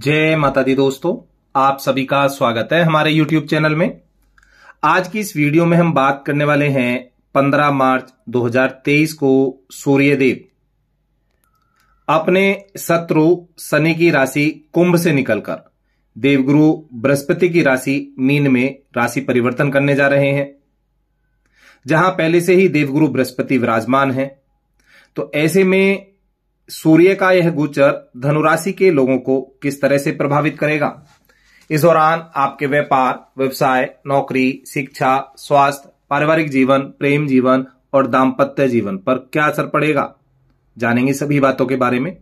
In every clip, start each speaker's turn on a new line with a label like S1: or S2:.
S1: जय माता दी दोस्तों आप सभी का स्वागत है हमारे YouTube चैनल में आज की इस वीडियो में हम बात करने वाले हैं 15 मार्च 2023 को सूर्यदेव अपने शत्रु शनि की राशि कुंभ से निकलकर देवगुरु बृहस्पति की राशि मीन में राशि परिवर्तन करने जा रहे हैं जहां पहले से ही देवगुरु बृहस्पति विराजमान हैं तो ऐसे में सूर्य का यह गोचर धनुराशि के लोगों को किस तरह से प्रभावित करेगा इस दौरान आपके व्यापार व्यवसाय नौकरी शिक्षा स्वास्थ्य पारिवारिक जीवन प्रेम जीवन और दाम्पत्य जीवन पर क्या असर पड़ेगा जानेंगे सभी बातों के बारे में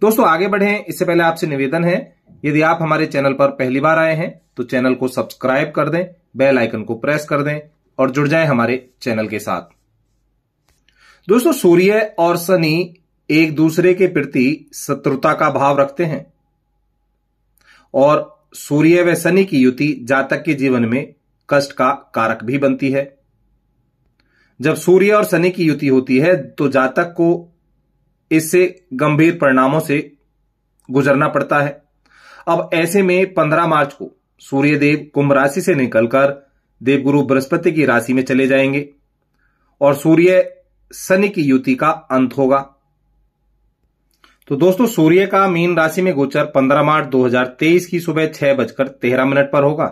S1: दोस्तों आगे बढ़े इससे पहले आपसे निवेदन है यदि आप हमारे चैनल पर पहली बार आए हैं तो चैनल को सब्सक्राइब कर दें बेल आइकन को प्रेस कर दें और जुड़ जाएं हमारे चैनल के साथ दोस्तों सूर्य और शनि एक दूसरे के प्रति शत्रुता का भाव रखते हैं और सूर्य व शनि की युति जातक के जीवन में कष्ट का कारक भी बनती है जब सूर्य और शनि की युति होती है तो जातक को इससे गंभीर परिणामों से गुजरना पड़ता है अब ऐसे में 15 मार्च को सूर्यदेव कुंभ राशि से निकलकर देवगुरु बृहस्पति की राशि में चले जाएंगे और सूर्य शनि की युति का अंत होगा तो दोस्तों सूर्य का मीन राशि में गोचर 15 मार्च 2023 की सुबह छह बजकर तेरह मिनट पर होगा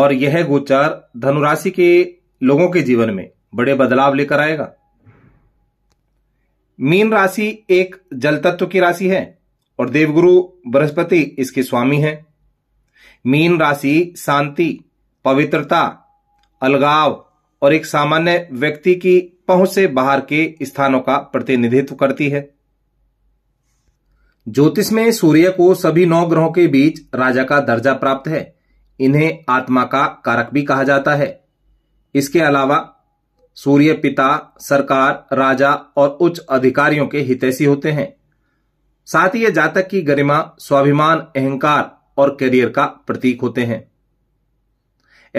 S1: और यह गोचर धनुराशि के लोगों के जीवन में बड़े बदलाव लेकर आएगा मीन राशि एक जल तत्व की राशि है और देवगुरु बृहस्पति इसके स्वामी हैं मीन राशि शांति पवित्रता अलगाव और एक सामान्य व्यक्ति की पहुंच से बाहर के स्थानों का प्रतिनिधित्व करती है ज्योतिष में सूर्य को सभी नौ ग्रहों के बीच राजा का दर्जा प्राप्त है इन्हें आत्मा का कारक भी कहा जाता है इसके अलावा सूर्य पिता सरकार राजा और उच्च अधिकारियों के हितैषी होते हैं साथ ही ये जातक की गरिमा स्वाभिमान अहंकार और करियर का प्रतीक होते हैं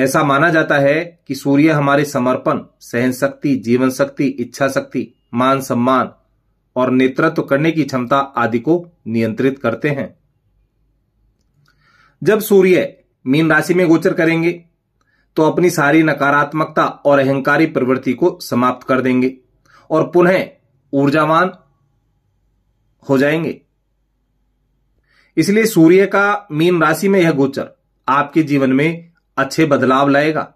S1: ऐसा माना जाता है कि सूर्य हमारे समर्पण सहन शक्ति जीवन शक्ति इच्छा शक्ति मान सम्मान और नेतृत्व करने की क्षमता आदि को नियंत्रित करते हैं जब सूर्य मीन राशि में गोचर करेंगे तो अपनी सारी नकारात्मकता और अहंकारी प्रवृत्ति को समाप्त कर देंगे और पुनः ऊर्जावान हो जाएंगे इसलिए सूर्य का मीन राशि में यह गोचर आपके जीवन में अच्छे बदलाव लाएगा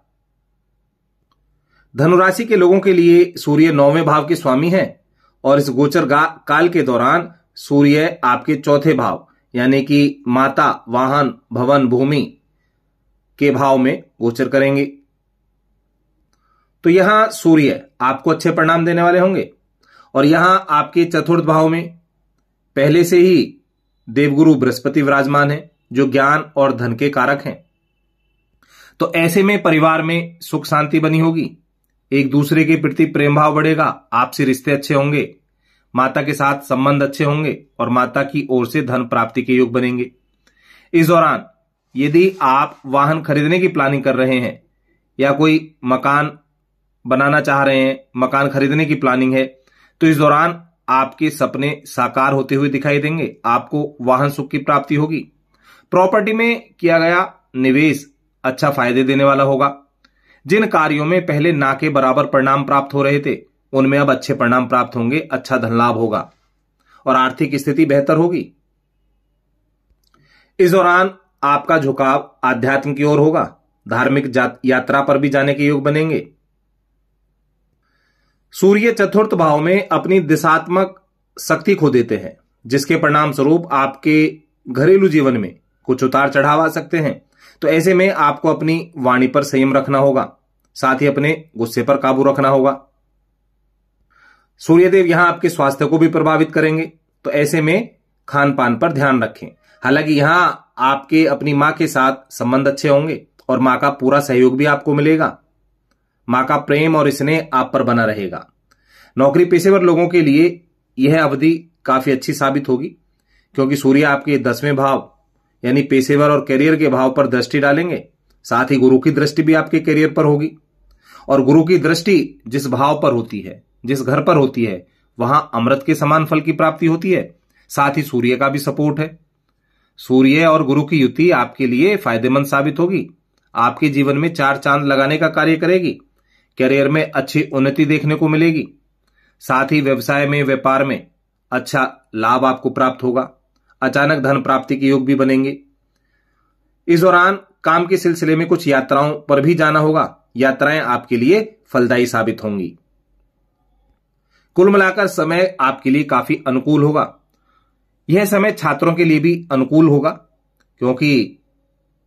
S1: धनुराशि के लोगों के लिए सूर्य नौवें भाव के स्वामी हैं और इस गोचर काल के दौरान सूर्य आपके चौथे भाव यानी कि माता वाहन भवन भूमि के भाव में गोचर करेंगे तो यहां सूर्य आपको अच्छे परिणाम देने वाले होंगे और यहां आपके चतुर्थ भाव में पहले से ही देवगुरु बृहस्पति विराजमान है जो ज्ञान और धन के कारक हैं तो ऐसे में परिवार में सुख शांति बनी होगी एक दूसरे के प्रति प्रेम भाव बढ़ेगा आपसे रिश्ते अच्छे होंगे माता के साथ संबंध अच्छे होंगे और माता की ओर से धन प्राप्ति के योग बनेंगे इस दौरान यदि आप वाहन खरीदने की प्लानिंग कर रहे हैं या कोई मकान बनाना चाह रहे हैं मकान खरीदने की प्लानिंग है तो इस दौरान आपके सपने साकार होते हुए दिखाई देंगे आपको वाहन सुख की प्राप्ति होगी प्रॉपर्टी में किया गया निवेश अच्छा फायदे देने वाला होगा जिन कार्यों में पहले ना के बराबर परिणाम प्राप्त हो रहे थे उनमें अब अच्छे परिणाम प्राप्त होंगे अच्छा धन लाभ होगा और आर्थिक स्थिति बेहतर होगी इस दौरान आपका झुकाव आध्यात्म की ओर होगा धार्मिक यात्रा पर भी जाने के योग बनेंगे सूर्य चतुर्थ भाव में अपनी दिशात्मक शक्ति खो देते हैं जिसके परिणाम स्वरूप आपके घरेलू जीवन में कुछ उतार चढ़ाव आ सकते हैं तो ऐसे में आपको अपनी वाणी पर संयम रखना होगा साथ ही अपने गुस्से पर काबू रखना होगा सूर्यदेव यहां आपके स्वास्थ्य को भी प्रभावित करेंगे तो ऐसे में खान पान पर ध्यान रखें हालांकि यहां आपके अपनी मां के साथ संबंध अच्छे होंगे और मां का पूरा सहयोग भी आपको मिलेगा मां का प्रेम और स्नेह आप पर बना रहेगा नौकरी पेशेवर लोगों के लिए यह अवधि काफी अच्छी साबित होगी क्योंकि सूर्य आपके दसवें भाव यानी पेशेवर और करियर के भाव पर दृष्टि डालेंगे साथ ही गुरु की दृष्टि भी आपके करियर पर होगी और गुरु की दृष्टि जिस भाव पर होती है जिस घर पर होती है वहां अमृत के समान फल की प्राप्ति होती है साथ ही सूर्य का भी सपोर्ट है सूर्य और गुरु की युति आपके लिए फायदेमंद साबित होगी आपके जीवन में चार चांद लगाने का कार्य करेगी करियर में अच्छी उन्नति देखने को मिलेगी साथ ही व्यवसाय में व्यापार में अच्छा लाभ आपको प्राप्त होगा अचानक धन प्राप्ति के योग भी बनेंगे इस दौरान काम के सिलसिले में कुछ यात्राओं पर भी जाना होगा यात्राएं आपके लिए फलदायी साबित होंगी कुल मिलाकर समय आपके लिए काफी अनुकूल होगा यह समय छात्रों के लिए भी अनुकूल होगा क्योंकि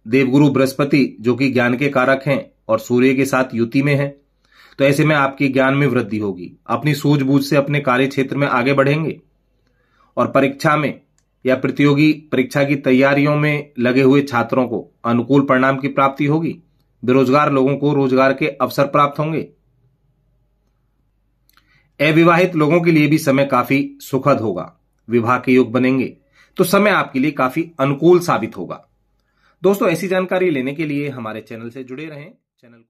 S1: देवगुरु बृहस्पति जो कि ज्ञान के कारक हैं और सूर्य के साथ युति में हैं तो ऐसे में आपके ज्ञान में वृद्धि होगी अपनी सूझबूझ से अपने कार्य क्षेत्र में आगे बढ़ेंगे और परीक्षा में या प्रतियोगी परीक्षा की तैयारियों में लगे हुए छात्रों को अनुकूल परिणाम की प्राप्ति होगी बेरोजगार लोगों को रोजगार के अवसर प्राप्त होंगे अविवाहित लोगों के लिए भी समय काफी सुखद होगा विवाह के योग बनेंगे तो समय आपके लिए काफी अनुकूल साबित होगा दोस्तों ऐसी जानकारी लेने के लिए हमारे चैनल से जुड़े रहें चैनल को